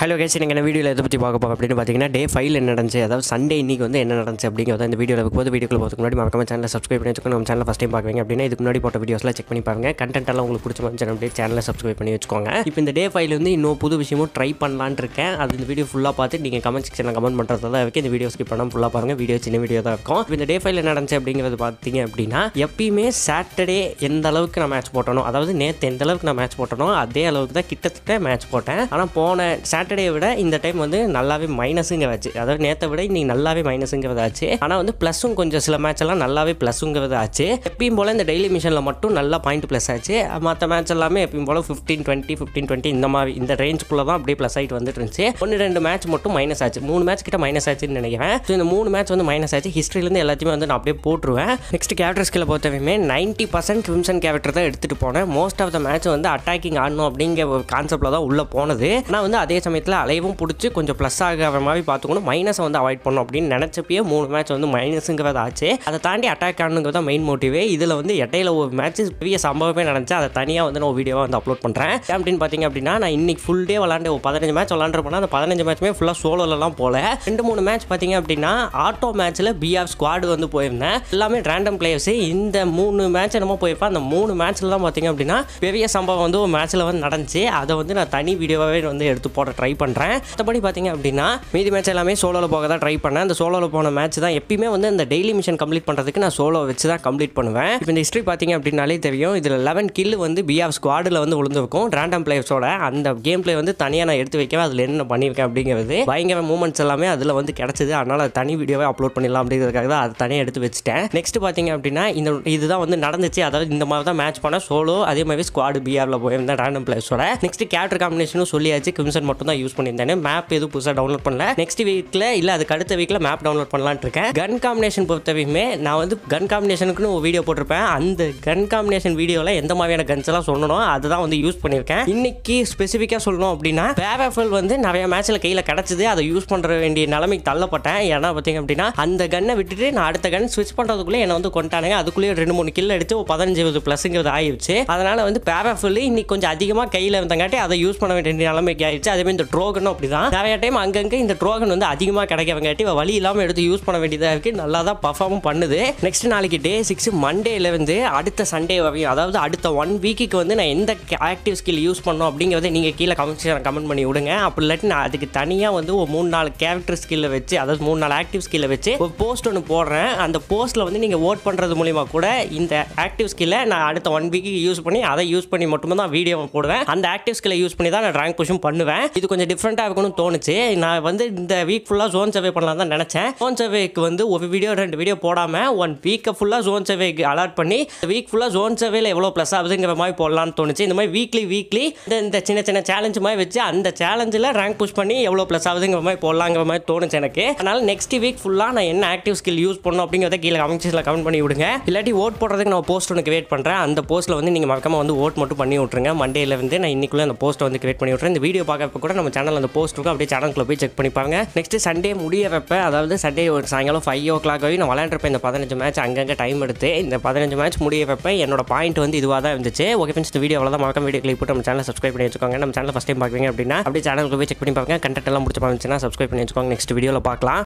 hello case நீங்கள் என்ன வீடியோவில் எதை பற்றி பார்க்க போகிறோம் அப்படின்னு பார்த்தீங்கன்னா டே ஃபைல் என்ன நடந்துச்சு அதாவது சண்டே இன்றைக்கி வந்து என்ன நடந்துச்சு அப்படிங்கிறத இந்த வீடியோவில் போது வீடியோக்கு போகிறதுக்கு முன்னாடி மறக்காம சேனலை சப்ஸ்கிரைப் பண்ணி வச்சுக்கோங்க நம்ம சேனல் ஃபஸ்ட் டைம் பார்க்குறீங்க அப்படின்னா இதுக்கு முன்னாடி போட்ட வீடியோஸ்லாம் செக் பண்ணி பாருங்க கண்டென்ட் எல்லாம் உங்களுக்கு பிடிச்ச மாதிரி அப்படியே சேனலில் சப்ஸ்கிரைப் பண்ணி வச்சுக்கோங்க இப்போ இந்த டே ஃபைல் வந்து இன்னும் புது விஷயமும் ட்ரை பண்ணலான் இருக்கேன் அது இந்த வீடியோ ஃபுல்லாக பார்த்து நீங்கள் கமெண்ட் செக்ஷனில் கமெண்ட் பண்ணுறதா இருக்குது இந்த வீடியோ ஸ்கிப் பண்ணால் ஃபுல்லாக பாருங்கள் வீடியோ சின்ன வீடியோ தான் இருக்கும் இப்போ இந்த டே ஃபைல் என்ன நடந்துச்சு அப்படிங்கிறது பார்த்தீங்க அப்படின்னா எப்பயுமே சாட்டர்டே எந்த அளவுக்கு நான் மேட்ச் போட்டணும் அதாவது நேற்று எந்த அளவுக்கு நான் மேட்ச் போட்டனோ அதே அளவுக்கு தான் கிட்டத்தட்ட மேட்ச் போட்டேன் ஆனால் போன சாட்டர்டே சாட்டர்டே விட இந்த டைம் வந்து நல்லாவே மைனஸுங்கிறதாச்சு அதாவது நேற்றை விட இன்னைக்கு நல்லாவே மைனஸுங்கிறதாச்சு ஆனால் வந்து ப்ளஸ்ஸும் கொஞ்சம் சில மேட்ச் எல்லாம் நல்லாவே ப்ளஸுங்கிறது ஆச்சு எப்பயும் போல் இந்த டெய்லி மிஷனில் மட்டும் நல்லா பாயிண்ட் ப்ளஸ் ஆச்சு மற்ற மேட்ச் எல்லாமே எப்பயும் போல் ஃபிஃப்டீன் டுவெண்ட்டி ஃபிஃப்டீன் டுவெண்ட்டி இந்த மாதிரி இந்த ரேஞ்சுக்குள்ளே தான் அப்படியே ப்ளஸ் ஆகிட்டு வந்துட்டு இருந்துச்சு ஒன்று ரெண்டு மேட்ச் மட்டும் மைனஸ் ஆச்சு மூணு மேட்ச் கிட்ட மைனஸ் ஆச்சுன்னு நினைக்கிறேன் ஸோ இந்த மூணு மேட்ச் வந்து மைனஸ் ஆச்சு ஹிஸ்ட்ரியிலேருந்து எல்லாத்தையுமே வந்து நான் அப்படியே போட்டுருவேன் நெக்ஸ்ட் கேரக்டர்ஸ்களை பொறுத்தவரையுமே நைன்ட்டி பர்சன்ட் கிரிம்சன் கேரக்டர் தான் எடுத்துகிட்டு போனேன் மோஸ்ட் ஆஃப் த மேட்ச் வந்து அட்டாக்கிங் ஆடணும் அப்படிங்கிற ஒரு கான்செப்டில் தான் உள்ளே போனது ஆனால் வந்து அதே சமயம் சமயத்தில் அலைவும் பிடிச்சி கொஞ்சம் ப்ளஸ் ஆகிற மாதிரி பார்த்துக்கணும் மைனஸை வந்து அவாய்ட் பண்ணணும் அப்படின்னு நினச்சப்பயே மூணு மேட்ச் வந்து மைனஸுங்கிறத ஆச்சு அதை தாண்டி அட்டாக் ஆகணுங்கிறது மெயின் மோட்டிவே இதில் வந்து இடையில ஒரு மேட்ச்சு பெரிய சம்பவமே நடந்துச்சு அதை தனியாக வந்து நான் வீடியோவாக வந்து அப்லோட் பண்ணுறேன் அப்படின்னு பார்த்தீங்க அப்படின்னா நான் இன்னைக்கு ஃபுல் டே விளாண்டு ஒரு பதினஞ்சு மேட்ச் போனால் அந்த பதினஞ்சு மேட்ச்மே ஃபுல்லாக சோலோலலாம் போல ரெண்டு மூணு மேட்ச் பார்த்தீங்க அப்படின்னா ஆட்டோ மேட்ச்சில் பிஆர் ஸ்குவாடு வந்து போயிருந்தேன் எல்லாமே ரேண்டம் பிளேயர்ஸ் இந்த மூணு மேட்ச் என்னமோ போயிருப்பேன் அந்த மூணு மேட்ச்லாம் பார்த்தீங்க அப்படின்னா பெரிய சம்பவம் வந்து ஒரு மேட்ச்சில் வந்து நடந்துச்சு அதை வந்து நான் தனி வீடியோவாகவே வந்து எடுத்து போடுறேன் ட்ரை பண்ணுறேன் மற்றபடி பார்த்தீங்க அப்படின்னா மீதி மேட்ச் எல்லாமே சோலோவில் போக தான் ட்ரை பண்ணேன் அந்த சோலோவில் போன மேட்ச் தான் எப்பயுமே வந்து அந்த டெய்லி மிஷன் கம்ப்ளீட் பண்ணுறதுக்கு நான் சோலோ வச்சு தான் கம்ப்ளீட் பண்ணுவேன் இப்போ இந்த ஹிஸ்ட்ரி பார்த்தீங்க அப்படின்னாலே தெரியும் இதில் லெவன் கில் வந்து பிஆஃப் ஸ்குவாடில் வந்து விழுந்திருக்கும் ரேண்டம் பிளேயர்ஸோட அந்த கேம் பிளே வந்து தனியாக நான் எடுத்து வைக்கவே அதில் என்ன பண்ணியிருக்கேன் அப்படிங்கிறது பயங்கர மூமெண்ட்ஸ் எல்லாமே அதில் வந்து கிடச்சிது அதனால் தனி வீடியோவை அப்லோட் பண்ணிடலாம் அப்படிங்கிறதுக்காக தான் அதை தனியாக எடுத்து வச்சுட்டேன் நெக்ஸ்ட் பார்த்தீங்க அப்படின்னா இந்த இதுதான் வந்து நடந்துச்சு அதாவது இந்த மாதிரி தான் மேட்ச் பண்ண சோலோ அதே மாதிரி ஸ்குவாடு பிஆரில் போயிருந்தேன் ரேண்டம் பிளேயர்ஸோட நெக்ஸ்ட் கேரக்டர் காம்பினேஷனும் சொல்லியாச்சு கிம்சன் மட்டும் தான் யூஸ் பண்ணியிருந்தேன் மேப் எதுவும் புதுசாக டவுன்லோட் பண்ணல நெக்ஸ்ட் வீக்கில் இல்லை அதுக்கு அடுத்த வீக்கில் மேப் டவுன்லோட் பண்ணலான் இருக்கேன் கன் காம்பினேஷன் பொறுத்தவையுமே நான் வந்து கன் காம்பினேஷனுக்குன்னு ஒரு வீடியோ போட்டிருப்பேன் அந்த கன் காம்பினேஷன் வீடியோவில் எந்த மாதிரியான கன்ஸ் எல்லாம் சொல்லணும் அதுதான் வந்து யூஸ் பண்ணியிருக்கேன் இன்னைக்கு ஸ்பெசிஃபிக்காக சொல்லணும் அப்படின்னா பேவல் வந்து நிறைய மேட்ச்சில் கையில் கிடச்சிது அதை யூஸ் பண்ணுற வேண்டிய நிலைமைக்கு தள்ளப்பட்டேன் ஏன்னா பார்த்தீங்க அப்படின்னா அந்த கன்னை விட்டுட்டு நான் அடுத்த கன் ஸ்விட்ச் பண்ணுறதுக்குள்ளே என்னை வந்து கொண்டானுங்க அதுக்குள்ளேயே ரெண்டு மூணு கில் அடித்து ஒரு பதினஞ்சு இருபது பிளஸ்ங்கிறது ஆயிடுச்சு அதனால் வந்து பேவல் இன்னைக்கு கொஞ்சம் அதிகமாக கையில் இருந்தங்காட்டி அதை யூஸ் பண்ண வேண்டிய நிலைமைக்கு ஆயிடுச்சு அதேமாதிரி இந்த ட்ரோகனும் அப்படி தான் நிறைய டைம் அங்கங்கே இந்த ட்ரோகன் வந்து அதிகமாக கிடைக்கிறவங்காட்டி வழி இல்லாமல் எடுத்து யூஸ் பண்ண வேண்டியதாக இருக்குது நல்லா தான் பர்ஃபார்மும் பண்ணுது நெக்ஸ்ட் நாளைக்கு டே சிக்ஸ் மண்டேலேருந்து அடுத்த சண்டே வரையும் அதாவது அடுத்த ஒன் வீக்குக்கு வந்து நான் எந்த ஆக்டிவ் ஸ்கில் யூஸ் பண்ணோம் அப்படிங்கிறத நீங்கள் கீழே கமெண்ட் கமெண்ட் பண்ணி விடுங்க அப்படி இல்லாட்டி நான் அதுக்கு தனியாக வந்து ஒரு மூணு நாலு கேரக்டர் ஸ்கில்லை வச்சு அதாவது மூணு நாலு ஆக்டிவ் ஸ்கில்லை வச்சு ஒரு போஸ்ட் ஒன்று போடுறேன் அந்த போஸ்ட்டில் வந்து நீங்கள் ஓட் பண்ணுறது மூலிமா கூட இந்த ஆக்டிவ் ஸ்கில்லை நான் அடுத்த ஒன் வீக்கு யூஸ் பண்ணி அதை யூஸ் பண்ணி மட்டும்தான் வீடியோ போடுவேன் அந்த ஆக்டிவ் ஸ்கில்லை யூஸ் பண்ணி தான் நான் ரேங்க் புஷும் பண்ணுவேன் இது கொஞ்சம் டிஃப்ரெண்ட்டாக இருக்கணும்னு தோணுச்சு நான் வந்து இந்த வீக் ஃபுல்லாக ஜோன் சர்வே பண்ணலாம் தான் நினச்சேன் ஜோன் சர்வேக்கு வந்து ஒரு வீடியோ ரெண்டு வீடியோ போடாமல் ஒன் வீக்கை ஃபுல்லாக ஜோன் சர்வேக்கு அலாட் பண்ணி வீக் ஃபுல்லாக ஜோன் சர்வேல எவ்வளோ ப்ளஸ் ஆகுதுங்கிற மாதிரி போடலாம்னு தோணுச்சு இந்த மாதிரி வீக்லி வீக்லி இந்த இந்த சின்ன சின்ன சேலஞ்ச் மாதிரி வச்சு அந்த சேலஞ்சில் ரேங்க் புஷ் பண்ணி எவ்வளோ ப்ளஸ் ஆகுதுங்கிற மாதிரி போடலாங்கிற மாதிரி தோணுச்சு எனக்கு அதனால் நெக்ஸ்ட் வீக் ஃபுல்லாக நான் என்ன ஆக்டிவ் ஸ்கில் யூஸ் பண்ணணும் அப்படிங்கிறத கீழே கமெண்ட்ஸில் கமெண்ட் பண்ணி விடுங்க இல்லாட்டி ஓட் போடுறதுக்கு நான் போஸ்ட் ஒன்று கிரியேட் பண்ணுறேன் அந்த போஸ்ட்டில் வந்து நீங்கள் மறக்காமல் வந்து ஓட் மட்டும் பண்ணி விட்டுருங்க மண்டேலேருந்து நான் இன்னிக்குள்ளே அந்த போஸ்ட்டை வந்து கிரியேட் பண்ணி விட்றேன் இந்த வீடியோ பார்க்கறப்ப கூட நம்ம சேனல் அந்த போஸ்ட் இருக்கும் அப்படியே சேனலுக்குள்ள போய் செக் பண்ணிப்பாங்க நெக்ஸ்ட் சண்டே முடியறப்ப அதாவது சண்டே ஒரு சாயங்காலம் ஃபைவ் ஓ கிளாக் ஆகி நான் விளையாண்டப்ப இந்த பதினஞ்சு மேட்ச் அங்கங்கே டைம் எடுத்து இந்த பதினஞ்சு மேட்ச் முடியறப்ப என்னோட பாயிண்ட் வந்து இதுவாக தான் இருந்துச்சு ஓகே ஃப்ரெண்ட்ஸ் இந்த வீடியோ தான் மறக்காம வீடியோ கிளிக் போட்டு நம்ம சேனல் சப்ஸ்கிரைப் பண்ணி வச்சுக்கோங்க நம்ம சேனல் ஃபஸ்ட் டைம் பார்க்குறீங்க அப்படின்னா அப்படியே சேனலுக்கு போய் செக் பண்ணி பாருங்க கண்டென்ட் எல்லாம் முடிச்சு பார்த்துச்சுன்னா சப்ஸ்கிரைப் பண்ணி வச்சுக்கோங்க நெக்ஸ்ட் வீடியோவில் பார்க்கலாம்